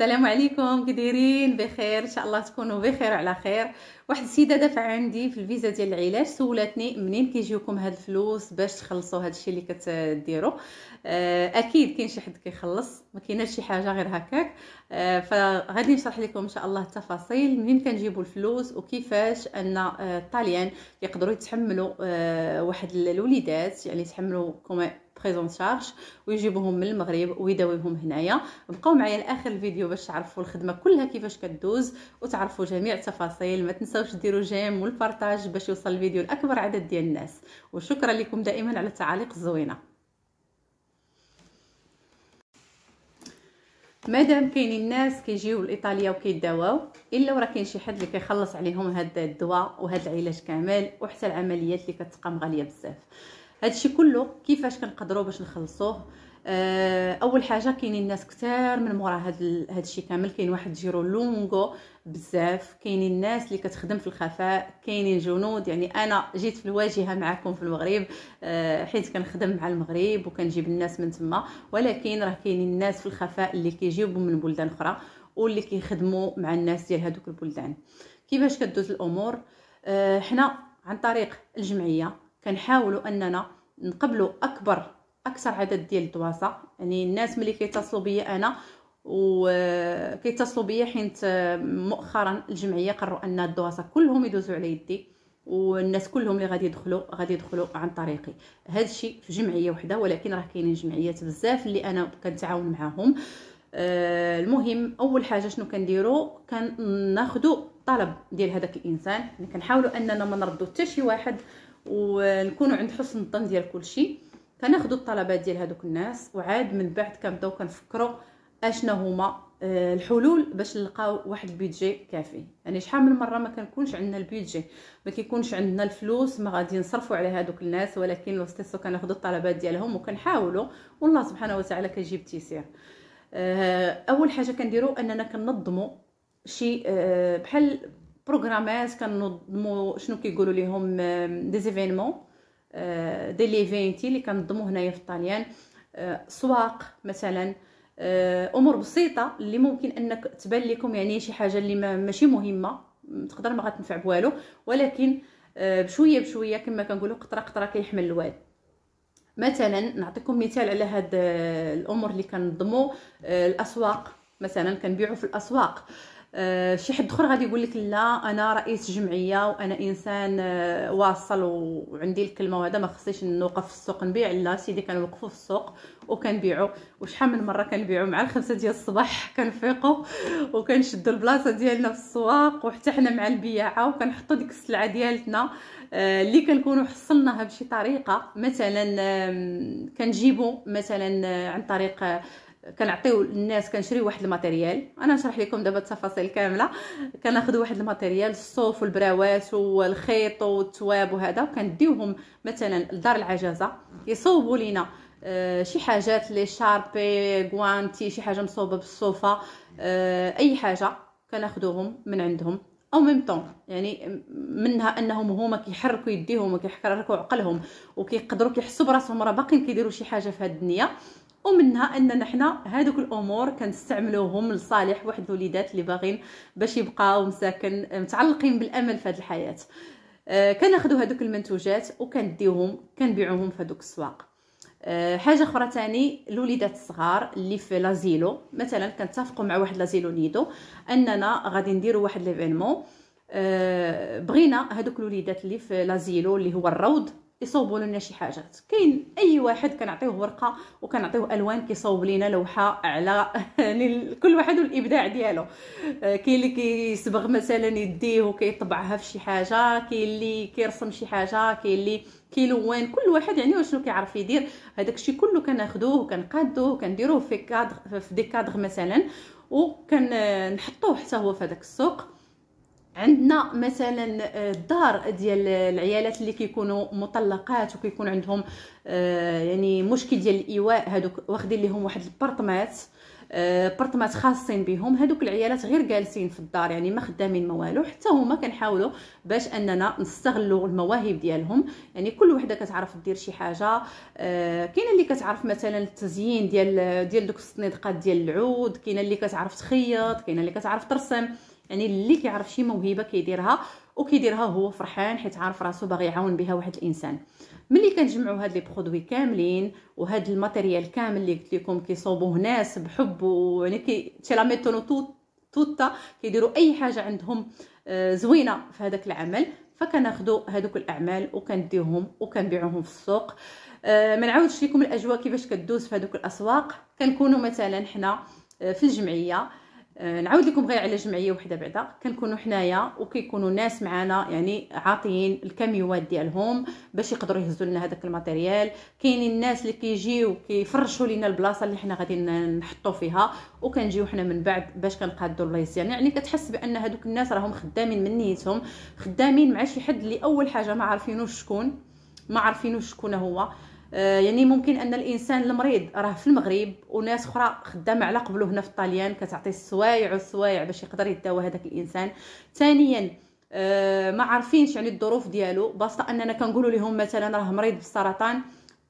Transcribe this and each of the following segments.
السلام عليكم كديرين بخير ان شاء الله تكونوا بخير وعلى خير واحد السيده دافع عندي في الفيزا ديال العلاج سولتني منين كيجيوكم هاد الفلوس باش تخلصوا هاد الشيء اللي كتديروا آه، اكيد كاين شي حد كيخلص ما كايناش شي حاجه غير هكاك آه، فغادي نشرح لكم ان شاء الله التفاصيل منين كنجيبوا الفلوس وكيفاش ان آه، الطاليان يقدروا يتحملوا واحد الوليدات يعني يتحملوا كما بريزون شارج ويجيبوهم من المغرب ويداويهم هنايا بقاو معايا لاخر الفيديو باش تعرفوا الخدمه كلها كيفاش كدوز وتعرفوا جميع التفاصيل ما تنساو تنساوش ديروا جيم والبارطاج باش يوصل الفيديو لاكبر عدد ديال الناس وشكرا لكم دائما على التعاليق الزوينه مادام كاين الناس كيجيو لايطاليا وكيداواو الا ورا كاين شي حد اللي كيخلص عليهم هاد الدواء وهاد العلاج كامل وحتى العمليات اللي كتقام غاليه بزاف هادشي كله كيفاش كنقدروا باش نخلصوه آه، اول حاجه كاينين الناس كثار من مورا هاد الشيء كامل كاين واحد جيرو لونغو بزاف كاينين الناس اللي كتخدم في الخفاء كاينين جنود يعني انا جيت في الواجهه معكم في المغرب آه، حيت كنخدم مع المغرب وكنجيب الناس من تما ولكن راه كاينين الناس في الخفاء اللي كيجيبوا من بلدان اخرى واللي كيخدموا مع الناس ديال هذوك البلدان كيفاش كدوز الامور آه، حنا عن طريق الجمعيه كنحاولوا اننا نقبلوا اكبر اكثر عدد ديال الدواسه يعني الناس ملي كيتصلوا بيا انا وكيتصلوا بيا حيت مؤخرا الجمعيه قرروا ان الدواسه كلهم يدوزوا على يدي والناس كلهم اللي غادي يدخلوا غادي يدخلوا عن طريقي هذا الشيء في جمعيه وحده ولكن راه كاينين جمعيات بزاف اللي انا كنتعاون معاهم آه المهم اول حاجه شنو كنديروا كناخذوا طلب ديال هذاك الانسان يعني كنحاولوا اننا ما نردوا حتى شي واحد ونكونوا عند حسن الظن ديال كلشي كناخذوا الطلبات ديال هذوك الناس وعاد من بعد كنبداو كنفكروا اشنا هما آه، الحلول باش نلقاو واحد البيدجي كافي يعني شحال من مره ما كنكونش عندنا البيدجي ما كيكونش عندنا الفلوس ما غادي نصرفوا على هذوك الناس ولكن لو ستيسو كناخذوا الطلبات ديالهم وكنحاولوا والله سبحانه وتعالى كيجيب تيسير آه، اول حاجه كنديروا اننا كننظموا شي آه، بحال بروغرامات كننظموا شنو كيقولوا ليهم ديزيفينمون آه، دي ليفينتي اللي كنظمو هنايا في الطليان آه، سواق مثلا آه، امور بسيطه اللي ممكن انك تبان لكم يعني شي حاجه اللي ماشي مهمه تقدر ما غتنفع بوالو ولكن بشويه بشويه كما كنقولوا قطره قطره كيحمل الواد مثلا نعطيكم مثال على هاد الامور اللي كنظمو الاسواق مثلا كنبيعوا في الاسواق آه، شي حد اخر غادي يقول لك لا انا رئيس جمعيه وانا انسان آه، واصل وعندي الكلمه وهذا ما خصنيش نوقف في السوق نبيع لا سيدي كنوقفوا في السوق وكنبيعوا وشحال من مره كنبيعوا مع الخمسة ديال الصباح كنفيقوا وكنشدوا البلاصه ديالنا في السواق وحتى حنا مع البياعه وكنحطوا ديك السلعه ديالتنا آه، اللي كنكونوا حصلناها بشي طريقه مثلا كنجيبوا مثلا عن طريق كنعطيو الناس كنشريو واحد الماتيريال انا نشرح لكم دابا التفاصيل كامله كناخذ واحد الماتيريال الصوف والبراوات والخيط والتواب وهذا وكنديوهم مثلا لدار العجازه يصوبوا لينا آه، شي حاجات لي شاربي كوانتي شي حاجه مصوبه بالصوفه آه، اي حاجه كناخذوهم من عندهم او ميم طون يعني منها انهم هما كيحركوا يديهم وكيحركوا عقلهم وكيقدروا كيحسوا براسهم راه باقيين كيديروا شي حاجه في هذه الدنيا ومنها اننا حنا هذوك الامور كنستعملوهم لصالح واحد الوليدات اللي باغين باش يبقاو مساكن متعلقين بالامل في هذه الحياه آه كناخذوا هذوك المنتوجات وكنديوهم كنبيعوهم في هذوك السواق آه حاجه اخرى تاني الوليدات الصغار اللي في لازيلو مثلا كنتفقوا مع واحد لازيلو نيدو اننا غادي نديروا واحد ليفينمون آه بغينا هذوك الوليدات اللي في لازيلو اللي هو الروض يصوبوا لنا شي حاجات كاين اي واحد كنعطيه ورقه وكنعطيه الوان كيصوب لينا لوحه على يعني كل واحد والابداع ديالو آه، كاين اللي كيصبغ مثلا يديه وكيطبعها في شي حاجه كاين اللي كيرسم شي حاجه كاين اللي كيلون كل واحد يعني واشنو كيعرف يدير هذاك الشيء كله كناخذوه وكنقادوه وكنديروه في كادغ في دي كادغ مثلا وكنحطوه حتى هو في هذاك السوق عندنا مثلا الدار آه، ديال العيالات اللي كيكونوا مطلقات وكيكون عندهم آه، يعني مشكل ديال الايواء هذوك واخدين ليهم واحد البرطمات آه، برطمات خاصين بهم هذوك العيالات غير جالسين في الدار يعني ما خدامين ما والو حتى هما كنحاولوا باش اننا نستغلوا المواهب ديالهم يعني كل وحده كتعرف دير شي حاجه آه كاينه اللي كتعرف مثلا التزيين ديال ديال دوك السنيدقات ديال العود كاينه اللي كتعرف تخيط كاينه اللي كتعرف ترسم يعني اللي كيعرف شي موهبه كيديرها وكيديرها هو فرحان حيت عارف راسو باغي يعاون بها واحد الانسان ملي كنجمعوا هاد لي برودوي كاملين وهاد الماتيريال كامل اللي قلت لكم كيصوبوه ناس بحب ويعني كي تي لا ميتونو توتا كيديروا اي حاجه عندهم آه، زوينه في هذاك العمل فكناخذوا هذوك الاعمال وكنديهم وكنبيعوهم في السوق آه، ما نعاودش لكم الاجواء كيفاش كدوز في هذوك الاسواق كنكونوا مثلا حنا آه، في الجمعيه آه، نعاود لكم غير على جمعيه وحده بعدا كنكونوا حنايا وكيكونوا ناس معانا يعني عاطيين الكاميوات ديالهم باش يقدروا يهزوا لنا هذاك الماتيريال كاينين الناس اللي كيجيو كيفرشوا لنا البلاصه اللي حنا غادي نحطوا فيها وكنجيو حنا من بعد باش كنقادوا اللايزيان يعني كتحس بان هذوك الناس راهم خدامين من نيتهم خدامين مع شي حد اللي اول حاجه ما عارفينوش شكون ما عارفينوش شكون هو آه، يعني ممكن ان الانسان المريض راه في المغرب وناس اخرى خدامه على قبله هنا في الطليان كتعطي السوايع والسوايع باش يقدر يداوى هذاك الانسان ثانيا آه، ما عارفينش يعني الظروف ديالو بسط اننا كنقولوا لهم مثلا راه مريض بالسرطان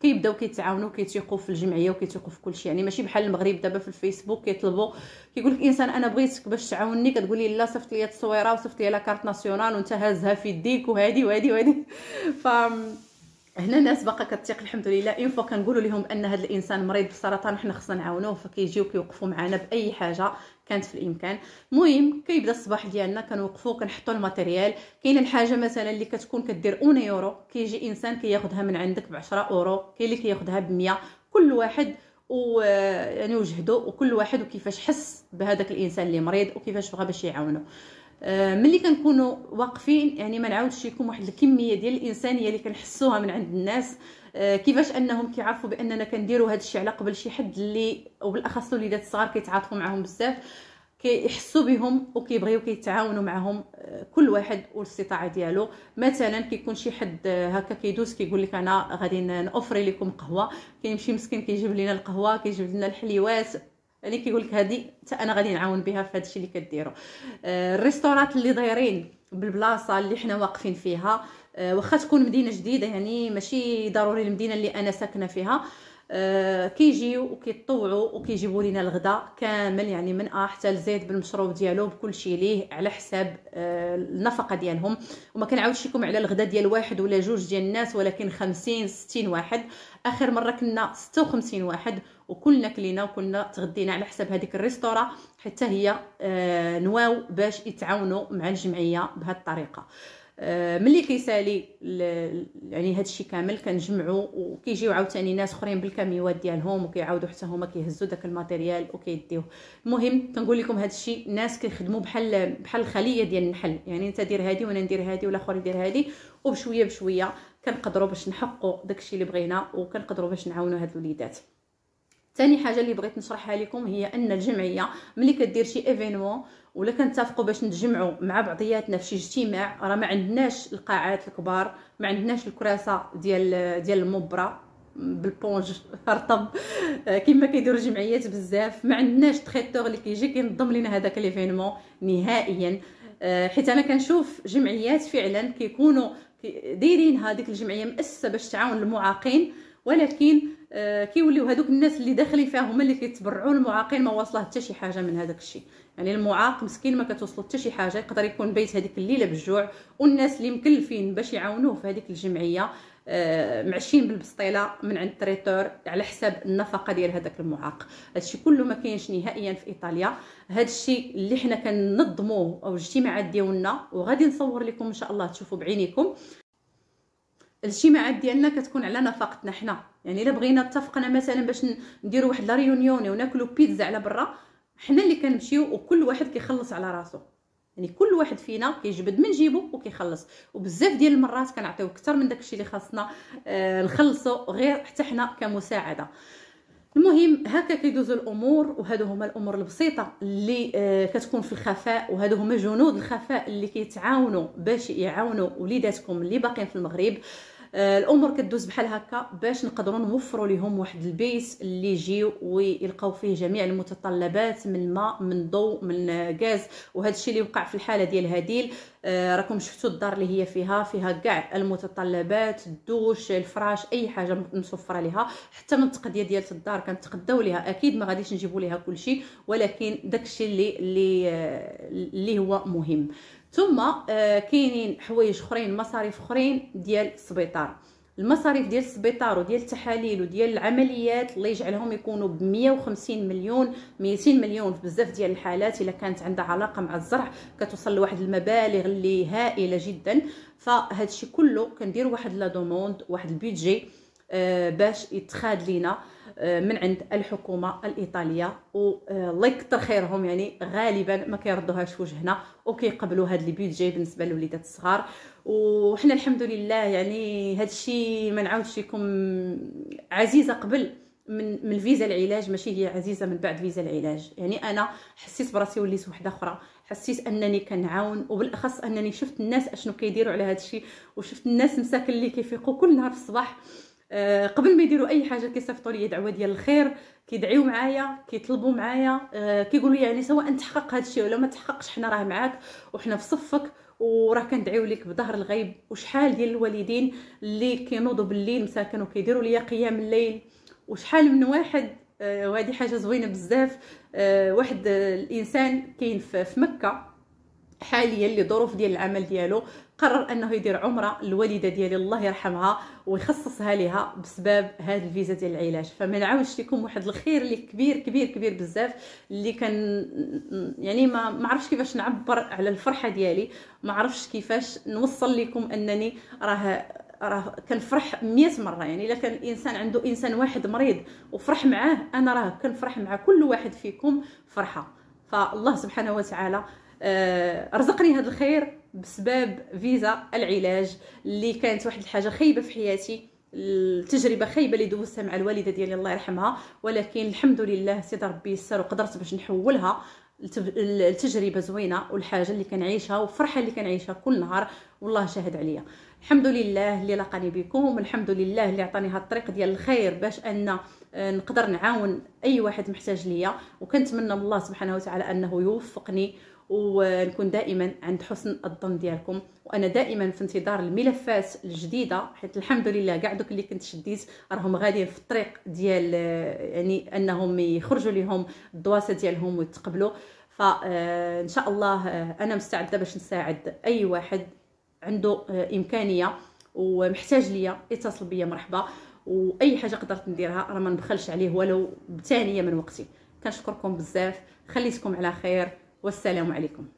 كيبداو كيتعاونوا كيتيقوا في الجمعيه وكيتيقوا في كلشي يعني ماشي بحال المغرب دابا في الفيسبوك كيطلبوا كيقول لك انسان انا بغيتك باش تعاوني كتقولي لا صيفط لي التصويره وصيفط لي لا كارت ناسيونال وانت هازها في يديك وهادي وهادي وهادي ف هنا الناس باقا كتيق الحمد لله اون فوا كنقولوا لهم ان هذا الانسان مريض بالسرطان حنا خصنا نعاونوه فكيجيو كيوقفوا معنا باي حاجه كانت في الامكان المهم كيبدا الصباح ديالنا كنوقفوا كنحطوا الماتيريال كاينه الحاجه مثلا اللي كتكون كدير اون يورو كيجي انسان كياخذها من عندك ب 10 اورو كاين اللي كياخذها ب 100 كل واحد و يعني وجهده وكل واحد وكيفاش حس بهذاك الانسان اللي مريض وكيفاش بغى باش يعاونو آه، ملي كنكونوا واقفين يعني ما نعاودش يكون واحد الكميه ديال الانسانيه اللي كنحسوها من عند الناس آه، كيفاش انهم كيعرفوا باننا كنديروا هذا الشيء على قبل شي حد اللي وبالاخص الوليدات الصغار كيتعاطفوا معاهم بزاف كيحسوا بهم وكيبغيو كيتعاونوا معاهم آه، كل واحد والاستطاعه ديالو مثلا كيكون شي حد هكا كيدوز كيقول لك انا غادي نوفري لكم قهوه كيمشي مسكين كيجيب لنا القهوه كيجيب لنا الحليوات اللي كيقول لك هذه حتى انا غادي نعاون بها في الشيء اللي كديروا آه، الريستورات اللي دايرين بالبلاصه اللي حنا واقفين فيها آه، واخا تكون مدينه جديده يعني ماشي ضروري المدينه اللي انا ساكنه فيها آه، كيجيو وكيطوعوا وكيجيبوا لينا الغداء كامل يعني من ا حتى لزيد بالمشروب ديالو بكل شيء ليه على حساب آه، النفقه ديالهم وما كنعاودش لكم على الغداء ديال واحد ولا جوج ديال الناس ولكن 50 60 واحد اخر مره كنا 56 واحد وكلنا كلينا وكلنا تغدينا على حساب هذيك الريستورا حتى هي آه، نواو باش يتعاونوا مع الجمعيه بهذه الطريقه آه، ملي كيسالي يعني هادشي كامل كنجمعو وكيجيو عاوتاني ناس اخرين بالكميوات ديالهم وكيعاودو حتى هما كيهزوا داك الماتيريال وكيديوه المهم تنقول لكم هادشي ناس كيخدموا بحال بحال الخليه ديال النحل يعني انت دير هادي وانا ندير هادي اخر يدير هادي وبشويه بشويه كنقدروا باش نحققوا داكشي اللي بغينا وكنقدروا باش نعاونوا هاد الوليدات ثاني حاجه اللي بغيت نشرحها لكم هي ان الجمعيه ملي كدير شي ايفينمون ولا كنتفقوا باش نتجمعوا مع بعضياتنا في شي اجتماع راه ما عندناش القاعات الكبار ما عندناش الكراسه ديال ديال المبره بالبونج رطب آه، كما كيديروا الجمعيات بزاف ما عندناش تريتور اللي كيجي كينظم لنا هذاك ليفينمون نهائيا آه، حيت انا كنشوف جمعيات فعلا كيكونوا دايرينها ديك الجمعيه مؤسسه باش تعاون المعاقين ولكن آه، كيوليو هذوك الناس اللي داخلين فيها هما اللي كيتبرعوا المعاقين ما واصله حتى شي حاجه من هذاك الشيء يعني المعاق مسكين ما كتوصلو حتى شي حاجه يقدر يكون بيت هذيك الليله بالجوع والناس اللي مكلفين باش يعاونوه في هذيك الجمعيه آه، معشين بالبسطيله من عند تريتور على حساب النفقه ديال هذاك المعاق هادشي كله ما كاينش نهائيا في ايطاليا هادشي اللي حنا كننظموه او الاجتماعات ديالنا وغادي نصور لكم ان شاء الله تشوفوا بعينيكم الاجتماعات ديالنا كتكون على نفقتنا حنا يعني الا بغينا اتفقنا مثلا باش نديرو واحد لا ريونيون وناكلو بيتزا على برا حنا اللي كنمشيو وكل واحد كيخلص على راسو يعني كل واحد فينا كيجبد من جيبو وكيخلص وبزاف ديال المرات كنعطيو اكثر من داكشي اللي خاصنا آه نخلصو غير حتى حنا كمساعده المهم هكا كيدوزوا الامور وهادو هما الامور البسيطه اللي آه كتكون في الخفاء وهادو هما جنود الخفاء اللي كيتعاونوا باش يعاونوا وليداتكم اللي باقيين في المغرب آه، الامور كدوز بحال هكا باش نقدروا نوفروا لهم واحد البيس اللي يجيو ويلقاو فيه جميع المتطلبات من الماء من ضوء من آه، غاز وهذا الشيء اللي وقع في الحاله ديال هديل آه، راكم شفتوا الدار اللي هي فيها فيها كاع المتطلبات الدوش الفراش اي حاجه مصفره لها حتى من التقديه ديال الدار كنتقداو ليها اكيد ما غاديش نجيبوا ليها كلشي ولكن داكشي اللي اللي آه، اللي هو مهم ثم آه، كاينين حوايج اخرين مصاريف اخرين ديال السبيطار المصاريف ديال السبيطار وديال التحاليل وديال العمليات الله يجعلهم يكونوا ب 150 مليون 200 مليون في بزاف ديال الحالات الا كانت عندها علاقه مع الزرع كتوصل لواحد المبالغ اللي هائله جدا فهذا الشيء كله كندير واحد لا دوموند واحد البيدجي آه، باش يتخاد لينا آه، من عند الحكومه الايطاليه والله يكثر خيرهم يعني غالبا ما كيردوهاش وجهنا وكيقبلوا هذا البيدجي بالنسبه للوليدات الصغار وحنا الحمد لله يعني هذا الشيء ما نعاودش لكم عزيزه قبل من من فيزا العلاج ماشي هي عزيزه من بعد فيزا العلاج يعني انا حسيت براسي وليت وحده اخرى حسيت انني كنعاون وبالاخص انني شفت الناس اشنو كيديروا على هذا الشيء وشفت الناس مساكن اللي كيفيقوا كل نهار في الصباح آه، قبل ما يديروا اي حاجه كيصيفطوا لي دعوه ديال الخير كيدعيو معايا كيطلبوا معايا آه، كيقولوا لي يعني سواء تحقق هذا الشيء ولا ما تحققش حنا راه معاك وحنا في صفك وراه كندعيو ليك بظهر الغيب وشحال ديال الوالدين اللي كينوضوا بالليل مساكن وكيديروا ليا قيام الليل وشحال من واحد آه وهذه حاجه زوينه بزاف آه واحد الانسان كاين في مكه حاليا ظروف ديال العمل ديالو قرر انه يدير عمره الوالده ديالي الله يرحمها ويخصصها لها بسبب هذا الفيزا ديال العلاج فما نعاودش لكم واحد الخير اللي كبير كبير كبير بزاف اللي كان يعني ما ما عرفش كيفاش نعبر على الفرحه ديالي ما عرفش كيفاش نوصل لكم انني راه راه كنفرح 100 مره يعني الا كان الانسان عنده انسان واحد مريض وفرح معاه انا راه كنفرح مع كل واحد فيكم فرحه فالله سبحانه وتعالى آه، رزقني هذا الخير بسبب فيزا العلاج اللي كانت واحد الحاجه خايبه في حياتي التجربه خايبه اللي دوزتها مع الوالده ديالي الله يرحمها ولكن الحمد لله سيد ربي يسر وقدرت باش نحولها التجربه زوينه والحاجه اللي كنعيشها والفرحه اللي كنعيشها كل نهار والله شاهد عليا الحمد لله اللي لقاني بكم الحمد لله اللي عطاني هاد الطريق ديال الخير باش ان آه، نقدر نعاون اي واحد محتاج ليا وكنتمنى من الله سبحانه وتعالى انه يوفقني ونكون دائما عند حسن الظن ديالكم وانا دائما في انتظار الملفات الجديده حيت الحمد لله كاع دوك اللي كنت شديت راهم غاديين في الطريق ديال يعني انهم يخرجوا لهم الدواسه ديالهم ويتقبلوا فان آه، شاء الله آه، انا مستعده باش نساعد اي واحد عنده آه، امكانيه ومحتاج ليا يتصل بيا مرحبا واي حاجه قدرت نديرها راه ما نبخلش عليه ولو بثانيه من وقتي كنشكركم بزاف خليتكم على خير والسلام عليكم